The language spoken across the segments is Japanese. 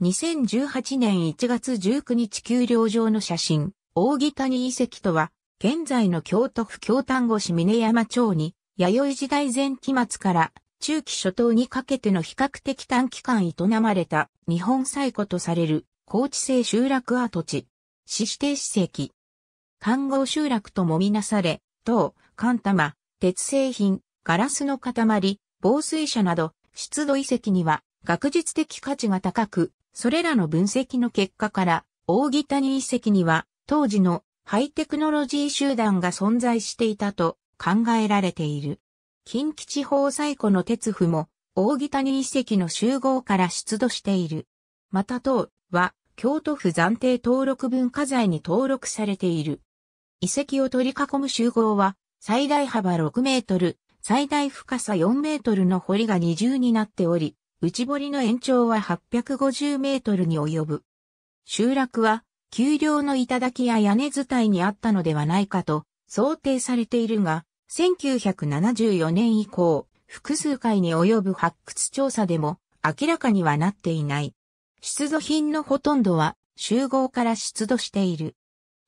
2018年1月19日給料上の写真、大木谷遺跡とは、現在の京都府京丹後市峰山町に、弥生時代前期末から中期初頭にかけての比較的短期間営まれた日本最古とされる高知性集落跡地、市指定史跡。看護集落ともみなされ、銅、寒玉、鉄製品、ガラスの塊、防水車など、出土遺跡には学術的価値が高く、それらの分析の結果から、大木谷遺跡には、当時のハイテクノロジー集団が存在していたと考えられている。近畿地方最古の鉄府も、大木谷遺跡の集合から出土している。また当は、京都府暫定登録文化財に登録されている。遺跡を取り囲む集合は、最大幅6メートル、最大深さ4メートルの堀が二重になっており、内堀の延長は850メートルに及ぶ。集落は、丘陵の頂や屋根伝いにあったのではないかと想定されているが、1974年以降、複数回に及ぶ発掘調査でも明らかにはなっていない。出土品のほとんどは集合から出土している。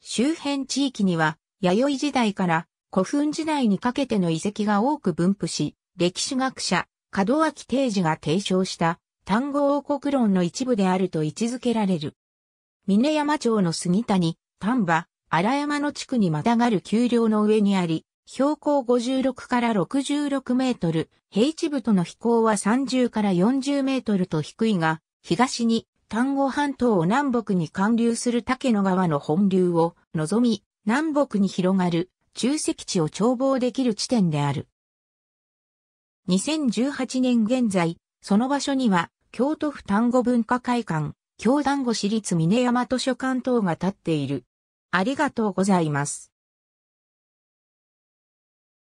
周辺地域には、弥生時代から古墳時代にかけての遺跡が多く分布し、歴史学者、門脇定時が提唱した単語王国論の一部であると位置づけられる。峰山町の杉谷、丹波、荒山の地区にまたがる丘陵の上にあり、標高56から66メートル、平地部との飛行は30から40メートルと低いが、東に丹後半島を南北に貫流する竹野川の本流を望み、南北に広がる中石地を眺望できる地点である。2018年現在、その場所には、京都府丹後文化会館、京丹後市立峰山図書館等が建っている。ありがとうございます。